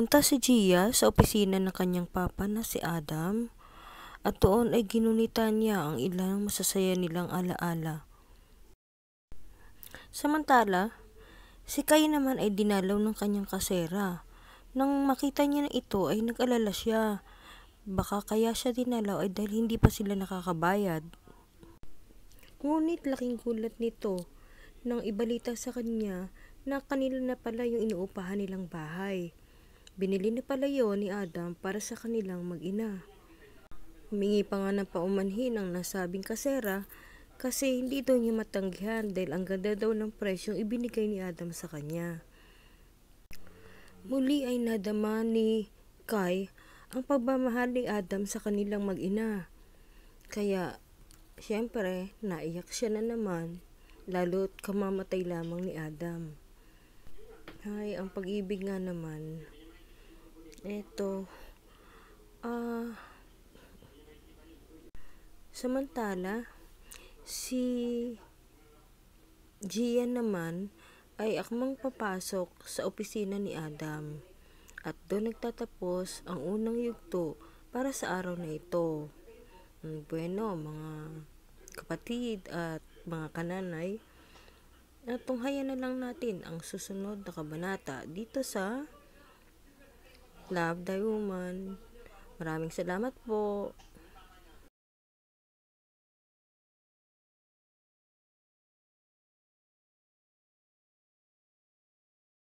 Pumunta si Gia sa opisina ng kanyang papa na si Adam at doon ay ginunita niya ang ilang masasaya nilang alaala. Samantala, si Kay naman ay dinalaw ng kanyang kasera. Nang makita niya na ito ay nag-alala siya. Baka kaya siya dinalaw ay dahil hindi pa sila nakakabayad. Ngunit laking gulat nito nang ibalita sa kanya na kanila na pala yung inuupahan nilang bahay. Binili na pala yon ni Adam para sa kanilang mag-ina. Humingi pa nga ng paumanhin ang nasabing kasera kasi hindi daw niya matanggihan dahil ang ganda daw ng presyong ibinigay ni Adam sa kanya. Muli ay nadama ni Kai ang pagmamahal ni Adam sa kanilang mag-ina. Kaya, siyempre, naiyak siya na naman, lalo't kamamatay lamang ni Adam. Ay, ang pag-ibig nga naman, eh ito ah uh, samantala si Gia naman ay akmang papasok sa opisina ni Adam at doon nagtatapos ang unang yugto para sa araw na ito. Hmm, bueno, mga kapatid at mga kananay, natunghayan na lang natin ang susunod na kabanata dito sa Love the woman. Maraming salamat po.